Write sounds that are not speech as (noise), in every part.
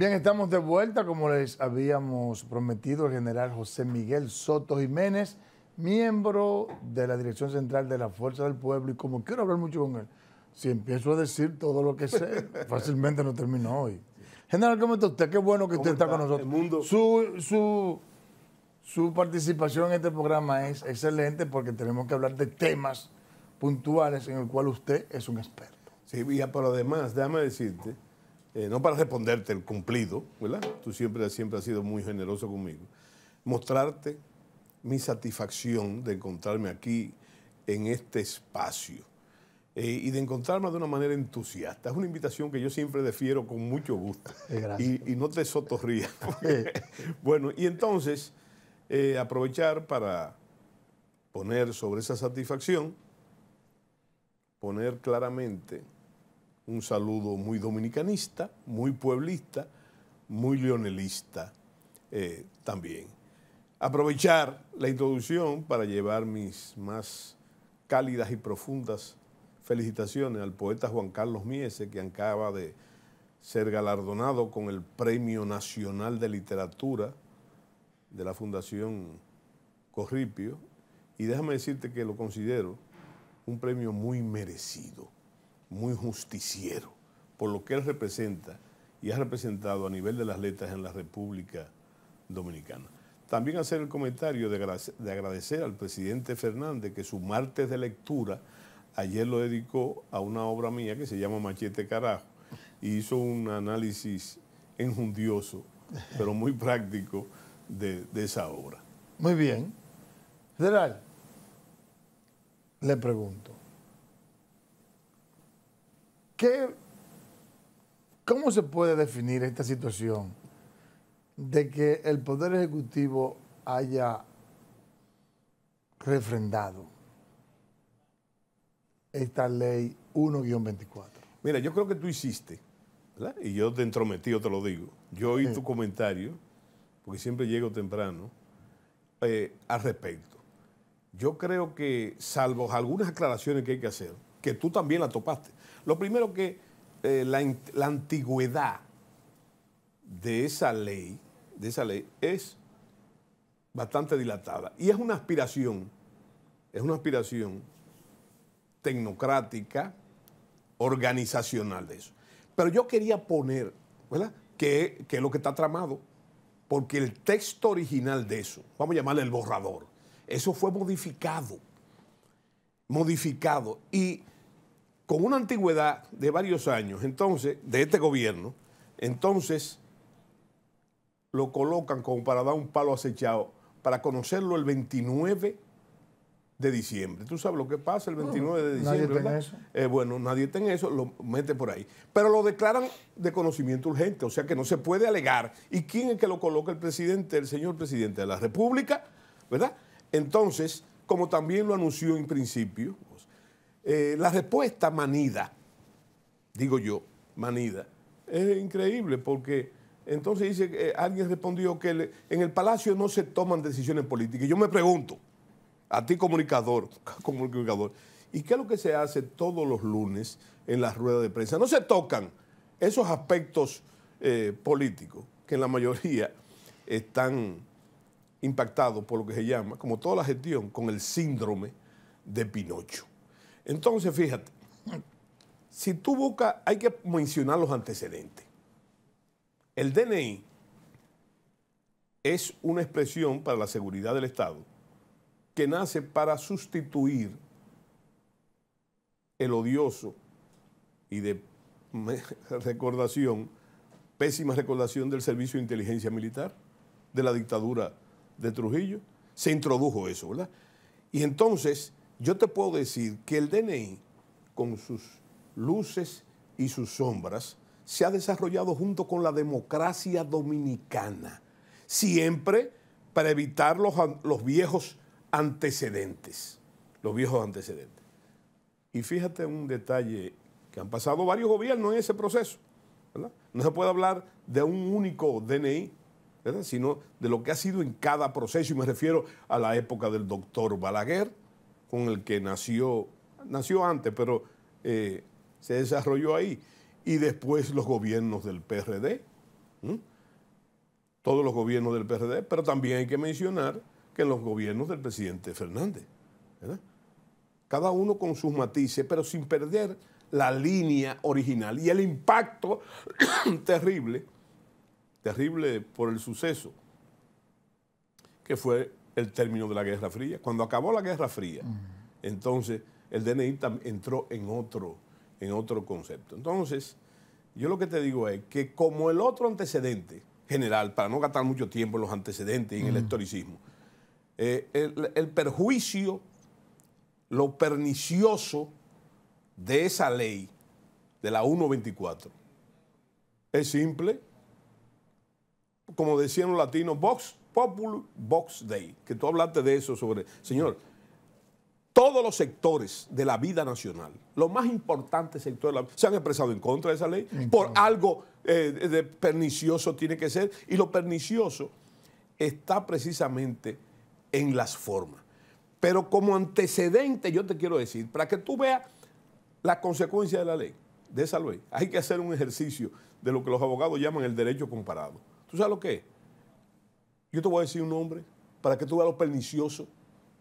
Bien, estamos de vuelta, como les habíamos prometido, el general José Miguel Soto Jiménez, miembro de la Dirección Central de la Fuerza del Pueblo, y como quiero hablar mucho con él, si empiezo a decir todo lo que sé, (laughs) fácilmente no termino hoy. General, ¿cómo está usted? Qué bueno que usted está, con nosotros. Su, participación en este programa es excelente porque tenemos que hablar de temas puntuales en el cual usted es un experto. Sí, pero además, déjame decirte eh, no para responderte el cumplido, ¿verdad? Tú siempre, siempre has sido muy generoso conmigo, mostrarte mi satisfacción de encontrarme aquí en este espacio eh, y de encontrarme de una manera entusiasta. Es una invitación que yo siempre defiero con mucho gusto. Eh, y, no te sotorría. (laughs) (laughs) bueno, y entonces aprovechar para poner sobre esa satisfacción, poner claramente un saludo muy dominicanista, muy pueblista, muy leonelista eh, también. Aprovechar la introducción para llevar mis más cálidas y profundas felicitaciones al poeta Juan Carlos Miese, que acaba de ser galardonado con el Premio Nacional de Literatura de la Fundación Corripio. Y déjame decirte que lo considero un premio muy merecido muy justiciero, por lo que él representa y ha representado a nivel de las letras en la República Dominicana. También hacer el comentario de agradecer, al presidente Fernández que su martes de lectura ayer lo dedicó a una obra mía que se llama Machete Carajo y hizo un análisis enjundioso, pero muy práctico de, de esa obra. Muy bien. General, le pregunto, ¿Cómo se puede definir esta situación de que el Poder Ejecutivo haya refrendado esta ley 1-24? Mira, yo creo que tú hiciste, ¿verdad? y yo te entrometí, te lo digo. Yo oí tu comentario, porque siempre llego temprano, eh, al respecto. Yo creo que, salvo algunas aclaraciones que hay que hacer, que tú también la topaste. Lo primero que eh, la, antigüedad de esa ley, de esa ley, es bastante dilatada. Y es una aspiración, es una aspiración tecnocrática, organizacional de eso. Pero yo quería poner, ¿verdad? Que, que es lo que está tramado, porque el texto original de eso, vamos a llamarle el borrador, eso fue modificado modificado y con una antigüedad de varios años, entonces, de este gobierno, entonces lo colocan como para dar un palo acechado, para conocerlo el 29 de diciembre. ¿Tú sabes lo que pasa el 29 de diciembre? Nadie Eso. Eh, bueno, nadie tiene eso, lo mete por ahí. Pero lo declaran de conocimiento urgente, o sea que no se puede alegar. ¿Y quién es que lo coloca? El presidente, el señor presidente de la República, ¿verdad? Entonces, como también lo anunció en principio, eh, la respuesta manida, digo yo, manida, es increíble porque entonces dice que eh, alguien respondió que en el Palacio no se toman decisiones políticas. Y yo me pregunto, a ti comunicador, (laughs) comunicador, ¿y qué es lo que se hace todos los lunes en la rueda de prensa? No se tocan esos aspectos eh, políticos que en la mayoría están impactado por lo que se llama, como toda la gestión, con el síndrome de Pinocho. Entonces, fíjate, si tú buscas, hay que mencionar los antecedentes. El DNI es una expresión para la seguridad del Estado que nace para sustituir el odioso y de (laughs) recordación, pésima recordación del servicio de inteligencia militar, de la dictadura de Trujillo, se introdujo eso, ¿verdad? Y entonces yo te puedo decir que el DNI, con sus luces y sus sombras, se ha desarrollado junto con la democracia dominicana, siempre para evitar los, viejos antecedentes, los viejos antecedentes. Y fíjate un detalle que han pasado varios gobiernos en ese proceso. ¿verdad? No se puede hablar de un único DNI, sino de lo que ha sido en cada proceso, y me refiero a la época del doctor Balaguer, con el que nació, nació antes, pero eh, se desarrolló ahí, y después los gobiernos del PRD, todos los gobiernos del PRD, pero también hay que mencionar que los gobiernos del presidente Fernández, cada uno con sus matices, pero sin perder la línea original y el impacto (coughs) terrible terrible por el suceso, que fue el término de la Guerra Fría. Cuando acabó la Guerra Fría, entonces el DNI entró en otro, en otro concepto. Entonces, yo lo que te digo es que como el otro antecedente general, para no gastar mucho tiempo en los antecedentes y en el historicismo, eh, el perjuicio, lo pernicioso de esa ley, de la 124, es simple, como decían los latinos, Vox Popul, Vox Day, que tú hablaste de eso sobre, señor, todos los sectores de la vida nacional, los más importantes sectores, de la, se han expresado en contra de esa ley, por algo eh, de pernicioso tiene que ser, y lo pernicioso está precisamente en las formas. Pero como antecedente, yo te quiero decir, para que tú veas la consecuencia de la ley, de esa ley, hay que hacer un ejercicio de lo que los abogados llaman el derecho comparado. ¿Tú sabes lo que es? Yo te voy a decir un nombre para que tú veas lo pernicioso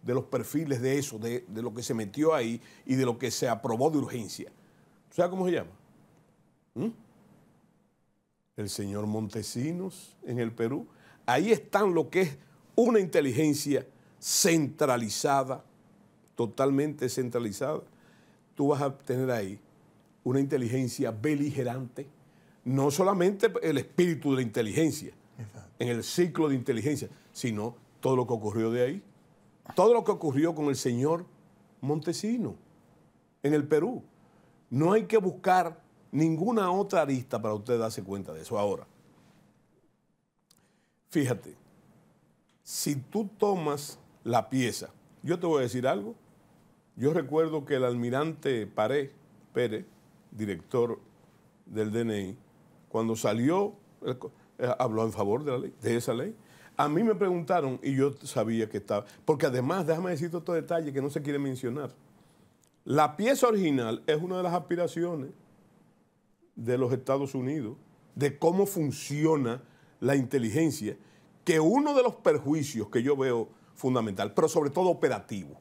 de los perfiles de eso, de, lo que se metió ahí y de lo que se aprobó de urgencia. ¿Tú sabes cómo se llama? ¿Mm? El señor Montesinos en el Perú. Ahí están lo que es una inteligencia centralizada, totalmente centralizada. Tú vas a tener ahí una inteligencia beligerante no solamente el espíritu de la inteligencia, en el ciclo de inteligencia, sino todo lo que ocurrió de ahí. Todo lo que ocurrió con el señor Montesino en el Perú. No hay que buscar ninguna otra arista para usted darse cuenta de eso. Ahora, fíjate, si tú tomas la pieza, yo te voy a decir algo. Yo recuerdo que el almirante Paré, Pérez, director del DNI, cuando salió, eh, habló en favor de, la ley, de esa ley. A mí me preguntaron y yo sabía que estaba, porque además, déjame decirte otro detalle que no se quiere mencionar. La pieza original es una de las aspiraciones de los Estados Unidos, de cómo funciona la inteligencia, que uno de los perjuicios que yo veo fundamental, pero sobre todo operativo.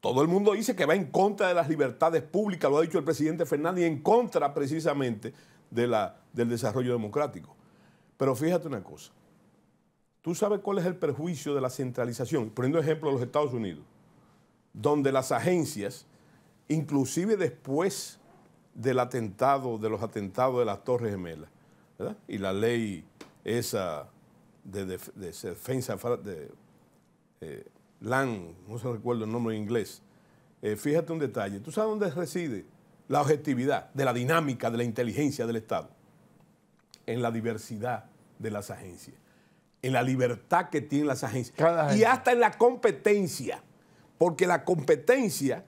Todo el mundo dice que va en contra de las libertades públicas, lo ha dicho el presidente Fernández, y en contra precisamente de la, del desarrollo democrático. Pero fíjate una cosa. ¿Tú sabes cuál es el perjuicio de la centralización? Poniendo ejemplo a los Estados Unidos, donde las agencias, inclusive después del atentado, de los atentados de las Torres Gemelas, ¿verdad? y la ley esa de, defensa de eh, LAN, no se recuerdo el nombre en inglés, eh, fíjate un detalle. ¿Tú sabes dónde reside la objetividad, de la dinámica, de la inteligencia del Estado, en la diversidad de las agencias, en la libertad que tienen las agencias y hasta en la competencia, porque la competencia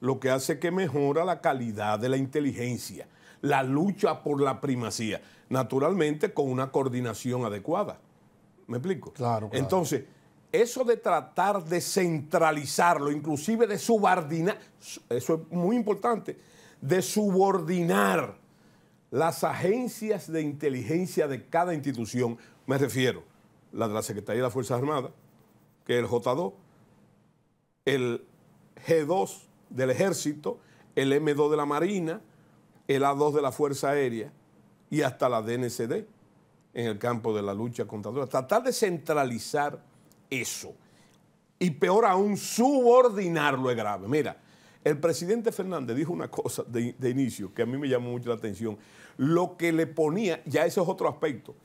lo que hace que mejora la calidad de la inteligencia, la lucha por la primacía, naturalmente con una coordinación adecuada. ¿Me explico? Claro. claro. Entonces, eso de tratar de centralizarlo, inclusive de subordinar, eso es muy importante de subordinar las agencias de inteligencia de cada institución, me refiero, la de la Secretaría de las Fuerzas Armadas, que es el J2, el G2 del Ejército, el M2 de la Marina, el A2 de la Fuerza Aérea y hasta la DNCD en el campo de la lucha contra drogas. Tratar de centralizar eso. Y peor aún, subordinarlo es grave. Mira, el presidente Fernández dijo una cosa de, inicio que a mí me llamó mucho la atención. Lo que le ponía, ya ese es otro aspecto,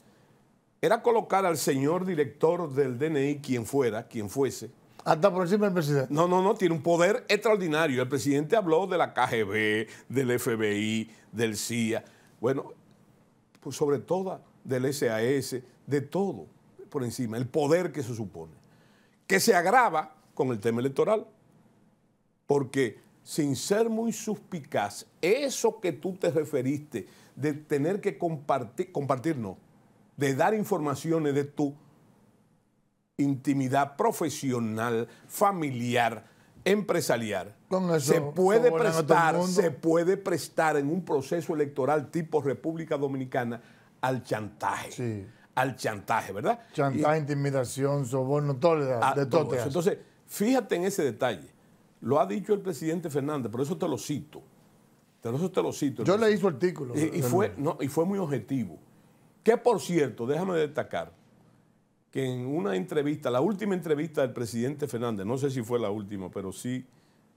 era colocar al señor director del DNI, quien fuera, quien fuese. Hasta por encima del presidente. No, no, no, tiene un poder extraordinario. El presidente habló de la KGB, del FBI, del CIA, bueno, pues sobre todo del SAS, de todo por encima, el poder que se supone, que se agrava con el tema electoral, porque sin ser muy suspicaz, eso que tú te referiste de tener que compartir, compartir no, de dar informaciones de tu intimidad profesional, familiar, empresarial, se puede prestar, se puede prestar en un proceso electoral tipo República Dominicana al chantaje. Sí. Al chantaje, ¿verdad? Chantaje, intimidación, soborno, todo, ah, de todo, Entonces, fíjate en ese detalle lo ha dicho el presidente Fernández, por eso te lo cito. Por eso te lo cito. Yo le su artículo. Y, fue, no, y fue muy objetivo. Que por cierto, déjame destacar que en una entrevista, la última entrevista del presidente Fernández, no sé si fue la última, pero sí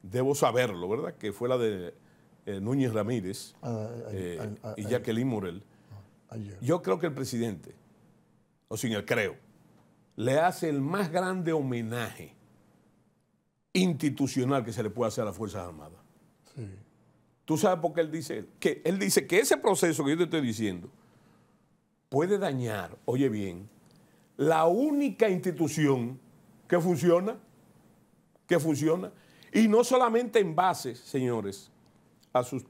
debo saberlo, ¿verdad? Que fue la de eh, Núñez Ramírez ah, eh, y Jacqueline Morel. Ah, Yo creo que el presidente, o sin el creo, le hace el más grande homenaje institucional que se le puede hacer a las Fuerzas Armadas. Sí. ¿Tú sabes por qué él dice? Que él dice que ese proceso que yo te estoy diciendo puede dañar, oye bien, la única institución que funciona, que funciona, y no solamente en base, señores, a sus,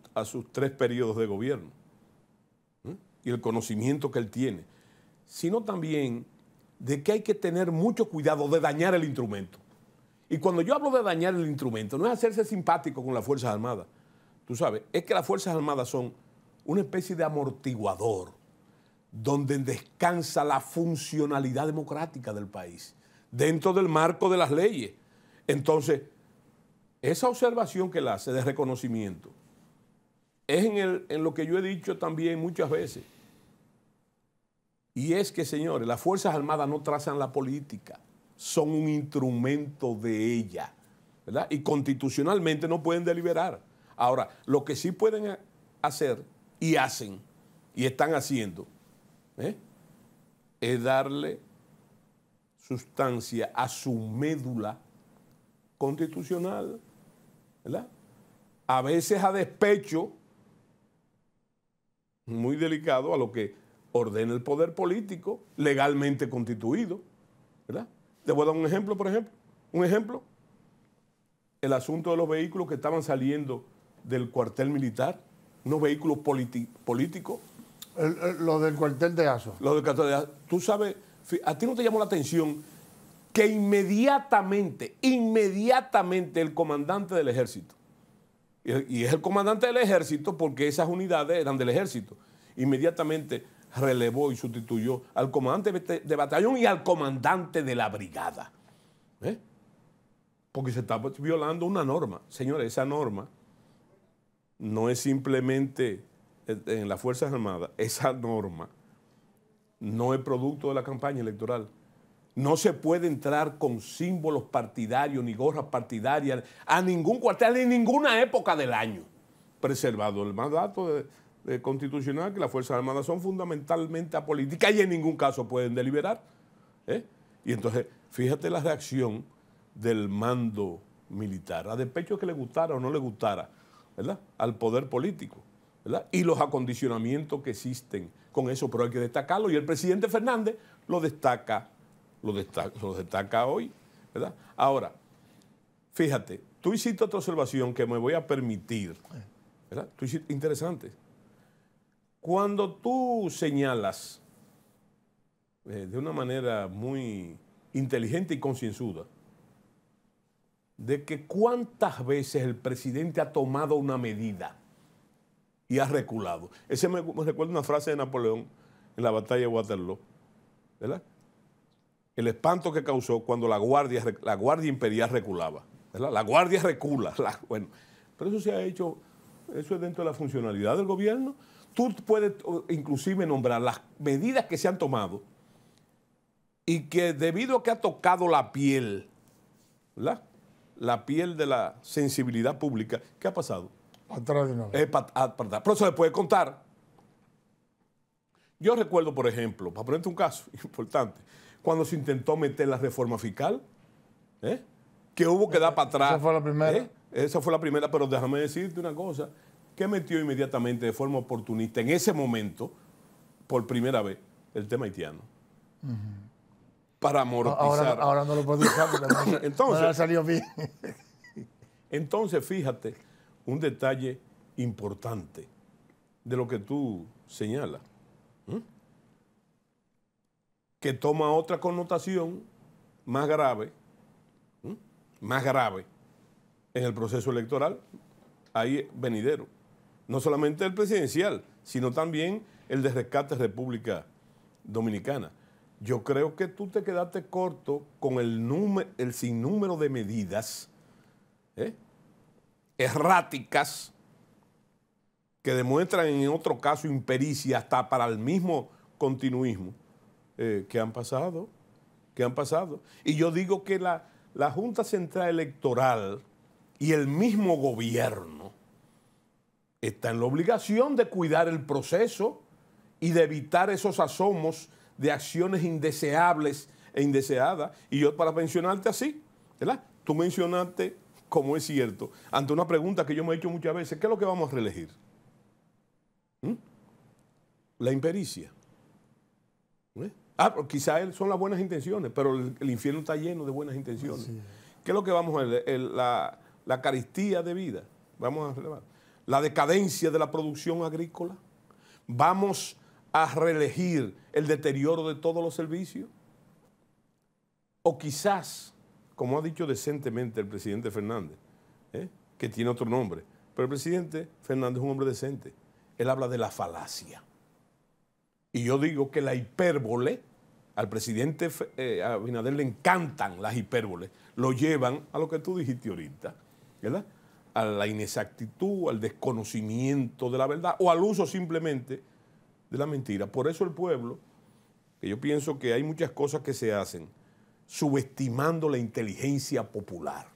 tres periodos de gobierno ¿eh? y el conocimiento que él tiene, sino también de que hay que tener mucho cuidado de dañar el instrumento. Y cuando yo hablo de dañar el instrumento, no es hacerse simpático con las Fuerzas Armadas. Tú sabes, es que las Fuerzas Armadas son una especie de amortiguador donde descansa la funcionalidad democrática del país, dentro del marco de las leyes. Entonces, esa observación que él hace de reconocimiento es en, en lo que yo he dicho también muchas veces. Y es que, señores, las Fuerzas Armadas no trazan la política son un instrumento de ella, ¿verdad? Y constitucionalmente no pueden deliberar. Ahora, lo que sí pueden hacer y hacen y están haciendo ¿eh? es darle sustancia a su médula constitucional, ¿verdad? A veces a despecho, muy delicado, a lo que ordena el poder político legalmente constituido, ¿verdad? Te voy a dar un ejemplo, por ejemplo. Un ejemplo. El asunto de los vehículos que estaban saliendo del cuartel militar, unos vehículos políticos. los lo del cuartel de ASO. Lo del cuartel de ASO. Tú sabes, a ti no te llamó la atención que inmediatamente, inmediatamente el comandante del ejército, y es el comandante del ejército porque esas unidades eran del ejército, inmediatamente relevó y sustituyó al comandante de batallón y al comandante de la brigada. ¿Eh? Porque se está violando una norma. Señores, esa norma no es simplemente eh, en las Fuerzas Armadas, esa norma no es producto de la campaña electoral. No se puede entrar con símbolos partidarios ni gorras partidarias a ningún cuartel en ninguna época del año, preservado el mandato de, eh, constitucional que las Fuerzas Armadas son fundamentalmente apolíticas y en ningún caso pueden deliberar. ¿eh? Y entonces, fíjate la reacción del mando militar, a despecho que le gustara o no le gustara, ¿verdad? Al poder político, ¿verdad? Y los acondicionamientos que existen con eso, pero hay que destacarlo. Y el presidente Fernández lo destaca, lo destaca, destaca hoy, ¿verdad? Ahora, fíjate, tú hiciste otra observación que me voy a permitir, ¿verdad? Tú hiciste, interesante. Cuando tú señalas eh, de una manera muy inteligente y concienzuda de que cuántas veces el presidente ha tomado una medida y ha reculado. Ese me, recuerda una frase de Napoleón en la batalla de Waterloo, ¿verdad? El espanto que causó cuando la guardia, la guardia imperial reculaba, ¿verdad? La guardia recula, (laughs) bueno, pero eso se ha hecho, eso es dentro de la funcionalidad del gobierno tú puedes inclusive nombrar las medidas que se han tomado y que debido a que ha tocado la piel, ¿verdad? La piel de la sensibilidad pública, ¿qué ha pasado? Atrás de nada. Eh, eso ah, Pero se le puede contar. Yo recuerdo, por ejemplo, para ponerte un caso (laughs) importante, cuando se intentó meter la reforma fiscal, ¿eh? que hubo que dar para atrás. Esa fue la primera. ¿Eh? Esa fue la primera, pero déjame decirte una cosa que metió inmediatamente de forma oportunista en ese momento, por primera vez, el tema haitiano. Para amortizar. Ahora, no lo puedo dejar, porque (laughs) entonces, salió bien. entonces, fíjate, un detalle importante de lo que tú señalas, que toma otra connotación más grave, más grave en el proceso electoral, ahí venidero no solamente el presidencial, sino también el de rescate República Dominicana. Yo creo que tú te quedaste corto con el, sinnúmero de medidas ¿eh? erráticas que demuestran en otro caso impericia hasta para el mismo continuismo eh, que han pasado, que han pasado. Y yo digo que la, la Junta Central Electoral y el mismo gobierno está en la obligación de cuidar el proceso y de evitar esos asomos de acciones indeseables e indeseadas. Y yo para mencionarte así, ¿verdad? Tú mencionaste, como es cierto, ante una pregunta que yo me he hecho muchas veces, ¿qué es lo que vamos a reelegir? ¿Mm? La impericia. ¿Eh? Ah, quizá son las buenas intenciones, pero el, infierno está lleno de buenas intenciones. ¿Qué es lo que vamos a la, la caristía de vida? Vamos a relevar la decadencia de la producción agrícola? ¿Vamos a reelegir el deterioro de todos los servicios? O quizás, como ha dicho decentemente el presidente Fernández, ¿eh? que tiene otro nombre, pero el presidente Fernández es un hombre decente, él habla de la falacia. Y yo digo que la hipérbole, al presidente eh, Abinader le encantan las hipérboles, lo llevan a lo que tú dijiste ahorita, ¿verdad? a la inexactitud, al desconocimiento de la verdad o al uso simplemente de la mentira. Por eso el pueblo, que yo pienso que hay muchas cosas que se hacen subestimando la inteligencia popular,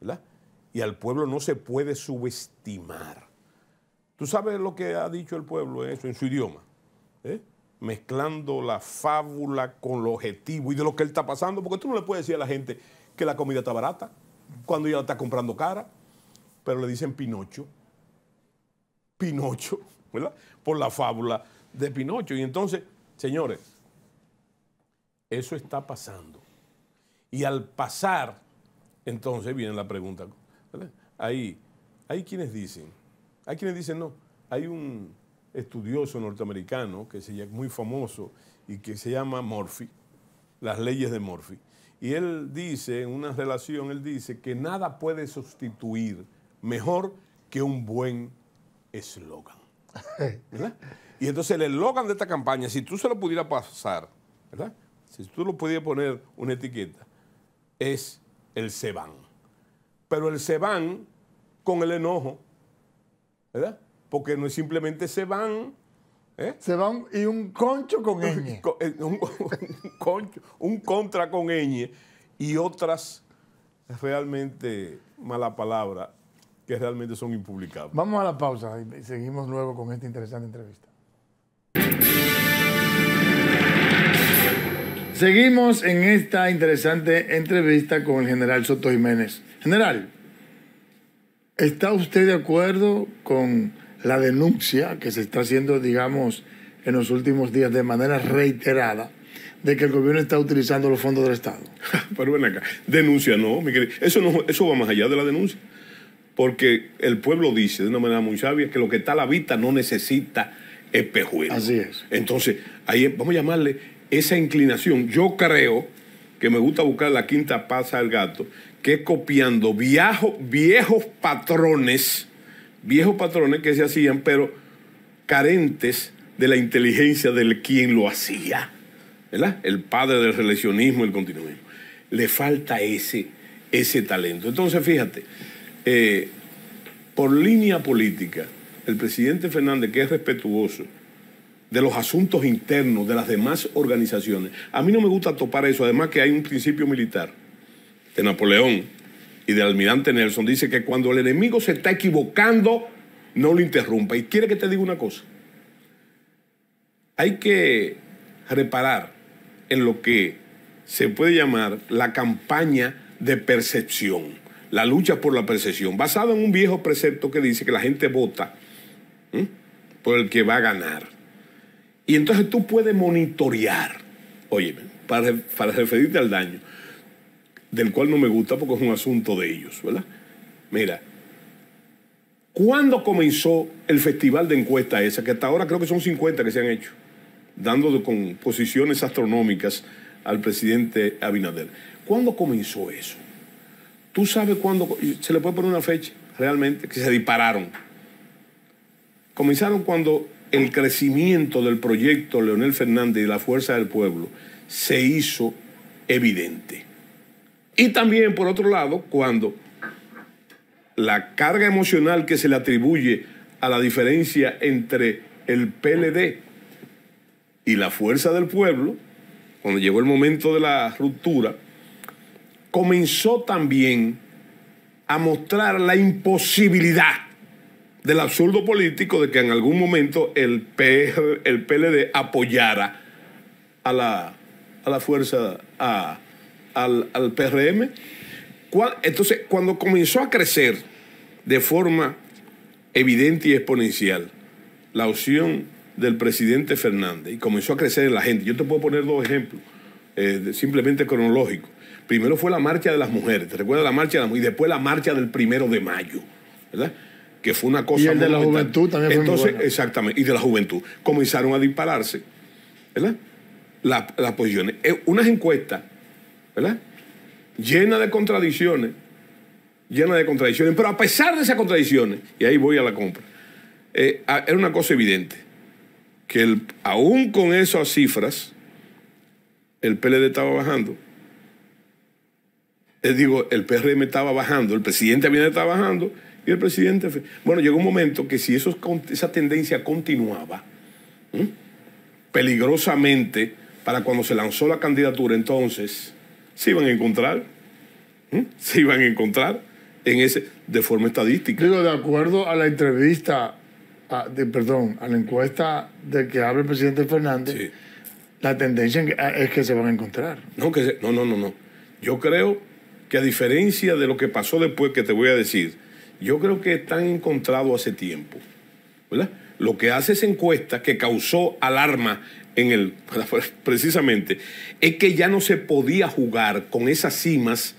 ¿verdad? Y al pueblo no se puede subestimar. ¿Tú sabes lo que ha dicho el pueblo en, eso, en su idioma? ¿Eh? Mezclando la fábula con lo objetivo y de lo que él está pasando, porque tú no le puedes decir a la gente que la comida está barata cuando ya la está comprando cara pero le dicen Pinocho. Pinocho, ¿verdad? Por la fábula de Pinocho. Y entonces, señores, eso está pasando. Y al pasar, entonces viene la pregunta. Ahí, hay quienes dicen, hay quienes dicen no. Hay un estudioso norteamericano que es muy famoso y que se llama Murphy, las leyes de Murphy. Y él dice, en una relación, él dice que nada puede sustituir mejor que un buen eslogan. (laughs) Y entonces el eslogan de esta campaña, si tú se lo pudieras pasar, si tú lo pudieras poner una etiqueta, es el se van. Pero el se van con el enojo, ¿verdad? Porque no es simplemente se van ¿eh? Se van y un concho con ñ. (laughs) Eh, un, concho, un contra con ñ y otras realmente mala palabra que realmente son impublicables. Vamos a la pausa y seguimos luego con esta interesante entrevista. Seguimos en esta interesante entrevista con el general Soto Jiménez. General, ¿está usted de acuerdo con la denuncia que se está haciendo, digamos, en los últimos días de manera reiterada de que el gobierno está utilizando los fondos del Estado? (laughs) Pero ven acá, denuncia no, mi querido. Eso, no, eso va más allá de la denuncia. Porque el pueblo dice de una manera muy sabia que lo que está a la vista no necesita espejuelos. Así es. Entonces, ahí vamos a llamarle esa inclinación. Yo creo que me gusta buscar la quinta pasa al gato, que es copiando viejos patrones, viejos patrones que se hacían, pero carentes de la inteligencia del quien lo hacía. ¿Verdad? El padre del y el continuismo. Le falta ese, ese talento. Entonces, fíjate, eh, por línea política, el presidente Fernández, que es respetuoso de los asuntos internos de las demás organizaciones, a mí no me gusta topar eso, además que hay un principio militar de Napoleón y del almirante Nelson, dice que cuando el enemigo se está equivocando, no lo interrumpa. Y quiere que te diga una cosa, hay que reparar en lo que se puede llamar la campaña de percepción la lucha por la percepción, basada en un viejo precepto que dice que la gente vota por el que va a ganar. Y entonces tú puedes monitorear, oye, para, para referirte al daño, del cual no me gusta porque es un asunto de ellos, ¿verdad? Mira, ¿Cuándo comenzó el festival de encuesta esa? Que hasta ahora creo que son 50 que se han hecho, dando con posiciones astronómicas al presidente Abinader. ¿Cuándo comenzó eso? Tú sabes cuándo, se le puede poner una fecha realmente, que se dispararon. Comenzaron cuando el crecimiento del proyecto Leonel Fernández y la Fuerza del Pueblo se hizo evidente. Y también, por otro lado, cuando la carga emocional que se le atribuye a la diferencia entre el PLD y la Fuerza del Pueblo, cuando llegó el momento de la ruptura, comenzó también a mostrar la imposibilidad del absurdo político de que en algún momento el, el PLD apoyara a la, a la fuerza, al, al, PRM. Entonces, cuando comenzó a crecer de forma evidente y exponencial la opción del presidente Fernández y comenzó a crecer en la gente, yo te puedo poner dos ejemplos, eh, simplemente cronológicos. Primero fue la marcha de las mujeres, ¿te recuerdas la marcha de las mujeres? Y después la marcha del primero de mayo, ¿verdad? Que fue una cosa. Y de la juventud también Entonces, exactamente, y de la juventud. Comenzaron a dispararse, ¿verdad? las, posiciones. Eh, unas encuestas, ¿verdad? Llenas de contradicciones, llenas de contradicciones, pero a pesar de esas contradicciones, y ahí voy a la compra, eh, era una cosa evidente, que el, aún con esas cifras, el PLD estaba bajando. Eh, digo, el PRM estaba bajando, el presidente también estaba bajando y el presidente... Bueno, llegó un momento que si eso, esa tendencia continuaba, peligrosamente, para cuando se lanzó la candidatura, entonces se iban a encontrar, se iban a encontrar en ese, de forma estadística. Digo, de acuerdo a la entrevista, de, perdón, a la encuesta de que habla el presidente Fernández, la tendencia ah, es que se van a encontrar. No, que no, no, no, no. Yo creo que a diferencia de lo que pasó después que te voy a decir, yo creo que están encontrados hace tiempo. Lo que hace esa encuesta que causó alarma en el, (laughs) precisamente, es que ya no se podía jugar con esas cimas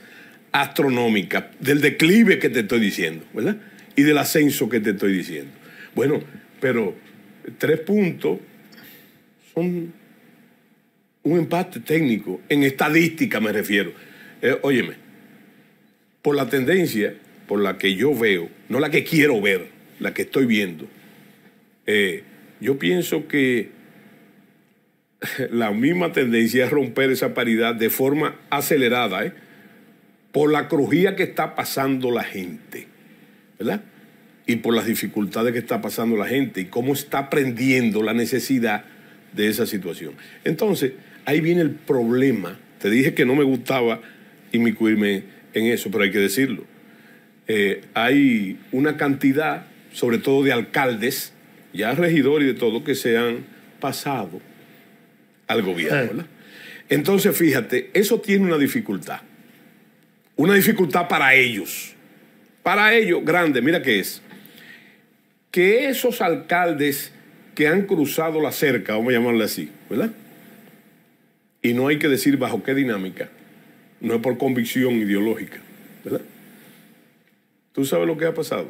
astronómicas del declive que te estoy diciendo, ¿verdad? Y del ascenso que te estoy diciendo. Bueno, pero tres puntos son un empate técnico, en estadística me refiero. Eh, óyeme, por la tendencia, por la que yo veo, no la que quiero ver, la que estoy viendo, eh, yo pienso que (laughs) la misma tendencia es romper esa paridad de forma acelerada, ¿eh? por la crujía que está pasando la gente, ¿verdad? Y por las dificultades que está pasando la gente y cómo está aprendiendo la necesidad de esa situación. Entonces, ahí viene el problema. Te dije que no me gustaba inmiscuirme en eso, pero hay que decirlo. Eh, hay una cantidad, sobre todo de alcaldes, ya regidores y de todo, que se han pasado al gobierno. Eh. Entonces, fíjate, eso tiene una dificultad. Una dificultad para ellos. Para ellos, grande, mira qué es. Que esos alcaldes que han cruzado la cerca, vamos a llamarle así, ¿verdad? Y no hay que decir bajo qué dinámica, no es por convicción ideológica, ¿verdad? ¿Tú sabes lo que ha pasado?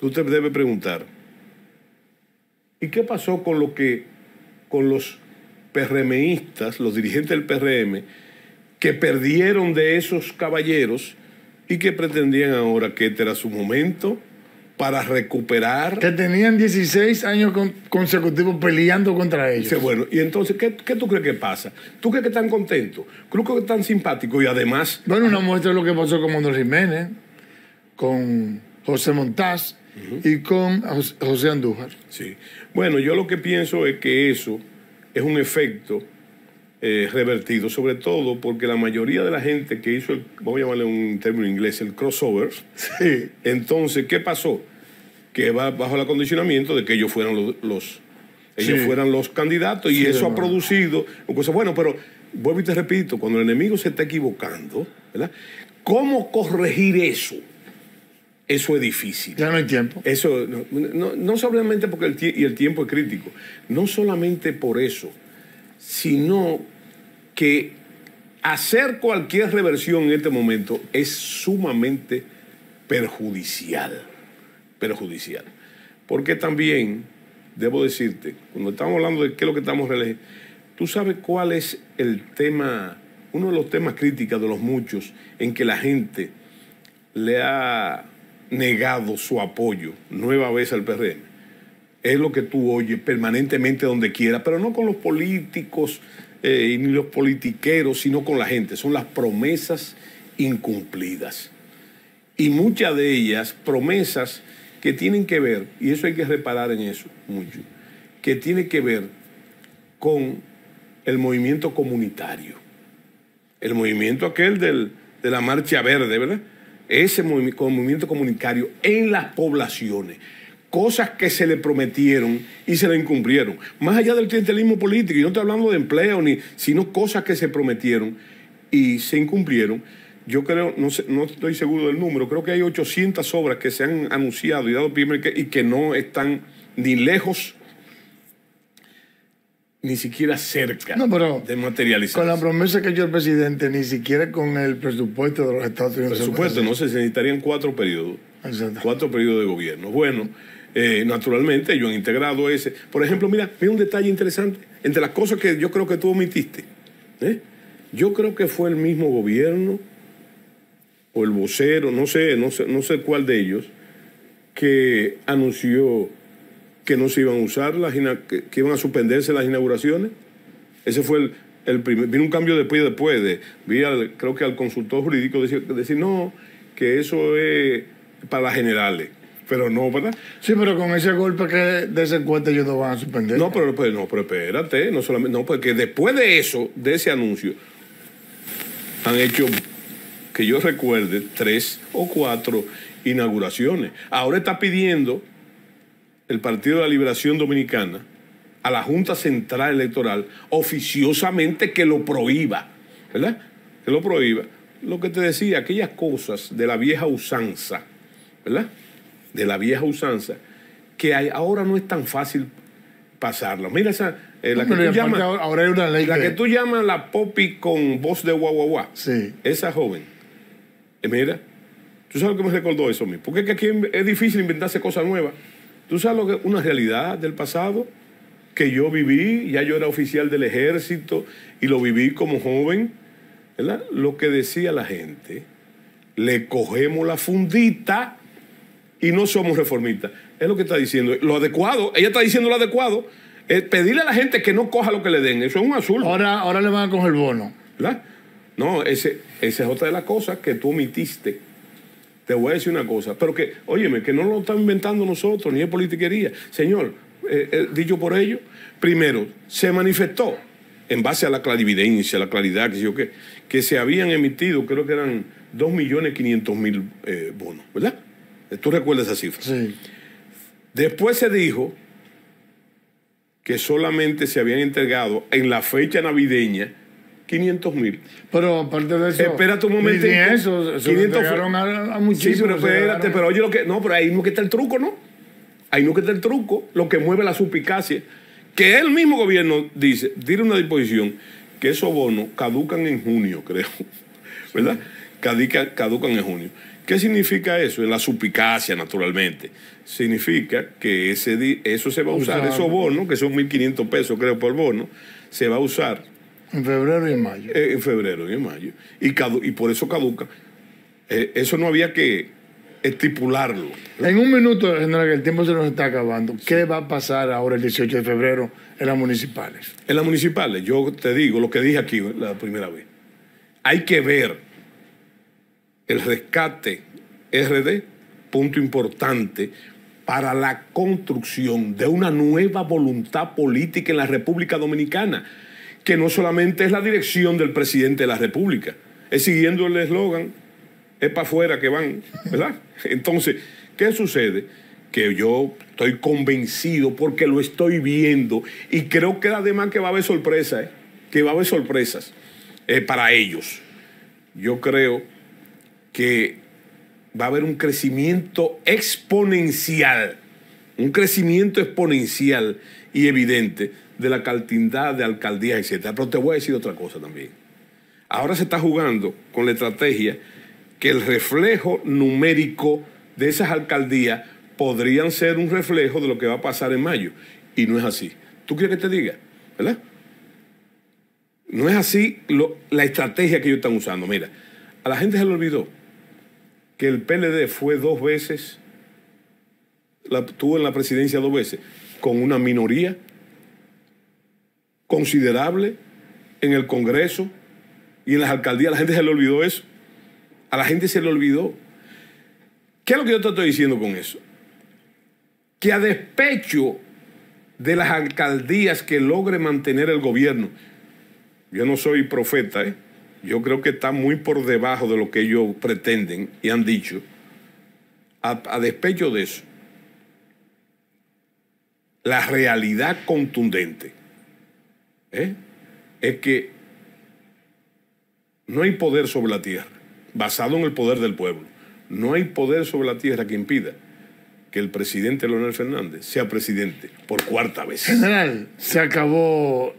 Tú te debes preguntar, ¿y qué pasó con lo que, con los PRMistas, los dirigentes del PRM, que perdieron de esos caballeros y que pretendían ahora que este era su momento para recuperar. Que tenían 16 años consecutivos peleando contra ellos. Sí, bueno, y entonces, ¿qué, tú crees que pasa? ¿Tú crees que están contentos? Creo que están simpáticos y además... Bueno, una muestra de lo que pasó con Manuel Jiménez, con José Montaz y con José Andújar. Sí. Bueno, yo lo que pienso es que eso es un efecto eh, revertido, sobre todo porque la mayoría de la gente que hizo, el, vamos a llamarle un término inglés, el crossover, entonces, ¿qué pasó? Que va bajo el acondicionamiento de que ellos fueran los, ellos fueran los candidatos y eso ha producido cosas. Bueno, pero vuelvo y te repito, cuando el enemigo se está equivocando, ¿verdad? ¿Cómo corregir eso? Eso es difícil. Ya no hay tiempo. Eso, no, solamente porque el, y el tiempo es crítico, no solamente por eso, sino que hacer cualquier reversión en este momento es sumamente perjudicial. Perjudicial. Porque también, debo decirte, cuando estamos hablando de qué es lo que estamos relegando, tú sabes cuál es el tema, uno de los temas críticos de los muchos en que la gente le ha negado su apoyo nueva vez al PRM es lo que tú oyes permanentemente donde quiera, pero no con los políticos eh, ni los politiqueros, sino con la gente. Son las promesas incumplidas. Y muchas de ellas, promesas que tienen que ver, y eso hay que reparar en eso mucho, que tiene que ver con el movimiento comunitario. El movimiento aquel de la marcha verde, ¿verdad? Ese movimiento comunitario en las poblaciones cosas que se le prometieron y se le incumplieron. Más allá del clientelismo político, y no estoy hablando de empleo, ni, sino cosas que se prometieron y se incumplieron. Yo creo, no, no estoy seguro del número, creo que hay 800 obras que se han anunciado y dado primer que, y que no están ni lejos ni siquiera cerca de materializar. Con la promesa que yo el presidente, ni siquiera con el presupuesto de los Estados Unidos. Presupuesto, no se necesitarían cuatro periodos. Cuatro periodos de gobierno. Bueno. Eh, naturalmente, yo han integrado ese. Por ejemplo, mira, mira un detalle interesante. Entre las cosas que yo creo que tú omitiste, ¿eh? yo creo que fue el mismo gobierno o el vocero, no sé, no sé, no sé cuál de ellos, que anunció que no se iban a usar, las, que, iban a suspenderse las inauguraciones. Ese fue el, el primer, vino un cambio después después de, vi al, creo que al consultor jurídico decir, decir no, que eso es para las generales. Pero no, ¿verdad? Sí, pero con ese golpe que desencuentra ellos no van a suspender. No, pero, pues, no, pero espérate, no solamente, no, porque después de eso, de ese anuncio, han hecho, que yo recuerde, tres o cuatro inauguraciones. Ahora está pidiendo el Partido de la Liberación Dominicana a la Junta Central Electoral oficiosamente que lo prohíba, ¿verdad? Que lo prohíba. Lo que te decía, aquellas cosas de la vieja usanza, ¿verdad? de la vieja usanza, que hay, ahora no es tan fácil pasarla. Mira esa, la, que tú llamas, la que... tú llamas la popi con voz de guau Sí. Esa joven. Eh, mira, tú sabes lo que me recordó eso a mí. Porque es que aquí es difícil inventarse cosas nuevas. Tú sabes lo que una realidad del pasado que yo viví, ya yo era oficial del ejército y lo viví como joven, ¿verdad? Lo que decía la gente, le cogemos la fundita y no somos reformistas. Es lo que está diciendo. Lo adecuado, ella está diciendo lo adecuado, es pedirle a la gente que no coja lo que le den. Eso es un azul. Ahora, ahora le van a coger el bono. ¿Verdad? No, ese, esa es otra de las cosas que tú omitiste. Te voy a decir una cosa, pero que, óyeme, que no lo estamos inventando nosotros, ni es politiquería. Señor, eh, eh, dicho por ello, primero, se manifestó en base a la clarividencia, la claridad, que, yo, que, que se habían emitido, creo que eran 2.500.000 eh, bonos, ¿verdad? Tú recuerdas esa cifra. Sí. Después se dijo que solamente se habían entregado en la fecha navideña 500 mil. Pero aparte de eso. Espera un momento. 500 a, Sí, pero espérate, pero oye lo que. No, pero ahí no que está el truco, ¿no? Ahí no que está el truco, lo que mueve la suspicacia. Que el mismo gobierno dice, tiene una disposición que esos bonos caducan en junio, creo. (laughs) ¿Verdad? caducan en junio. ¿Qué significa eso? En la supicacia, naturalmente. Significa que ese eso se va a usar, esos bonos, que son 1.500 pesos, creo, por bono, se va a usar. En febrero y en mayo. Eh, en febrero y en mayo. Y, y por eso caduca. Eh, eso no había que estipularlo. En un minuto, general, que el tiempo se nos está acabando. ¿Qué va a pasar ahora el 18 de febrero en las municipales? En las municipales, yo te digo lo que dije aquí la primera vez. Hay que ver el rescate RD, punto importante, para la construcción de una nueva voluntad política en la República Dominicana, que no solamente es la dirección del presidente de la República, es siguiendo el eslogan, es para afuera que van, ¿verdad? (laughs) Entonces, ¿qué sucede? Que yo estoy convencido porque lo estoy viendo y creo que además que va a haber sorpresas, ¿eh? que va a haber sorpresas eh, para ellos. Yo creo que va a haber un crecimiento exponencial, un crecimiento exponencial y evidente de la cantidad de alcaldías, etc. Pero te voy a decir otra cosa también. Ahora se está jugando con la estrategia que el reflejo numérico de esas alcaldías podrían ser un reflejo de lo que va a pasar en mayo. Y no es así. ¿Tú quieres que te diga? ¿Verdad? No es así la estrategia que ellos están usando. Mira, a la gente se le olvidó que el PLD fue dos veces, la, tuvo en la presidencia dos veces, con una minoría considerable en el Congreso y en las alcaldías. A la gente se le olvidó eso. A la gente se le olvidó. ¿Qué es lo que yo te estoy diciendo con eso? Que a despecho de las alcaldías que logre mantener el gobierno, yo no soy profeta, ¿eh? yo creo que está muy por debajo de lo que ellos pretenden y han dicho, a, despecho de eso, la realidad contundente ¿eh? es que no hay poder sobre la tierra, basado en el poder del pueblo, no hay poder sobre la tierra que impida que el presidente Leonel Fernández sea presidente por cuarta vez. General, se acabó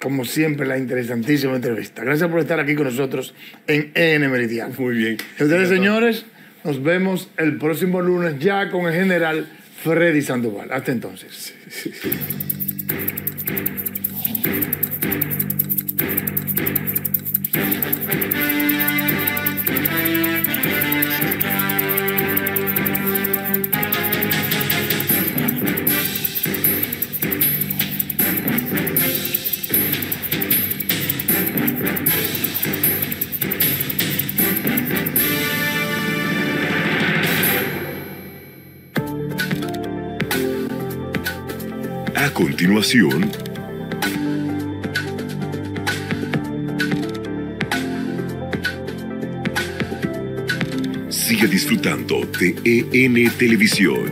como siempre, la interesantísima entrevista. Gracias por estar aquí con nosotros en EN Meridiano. Muy bien. Entonces, ustedes, señores, nos vemos el próximo lunes ya con el general Freddy Sandoval. Hasta entonces. sigue disfrutando de EN Televisión.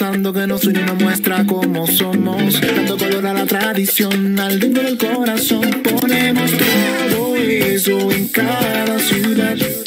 pensando que no soy una muestra como somos. dando color a la tradicional dentro del corazón ponemos todo eso en cada ciudad.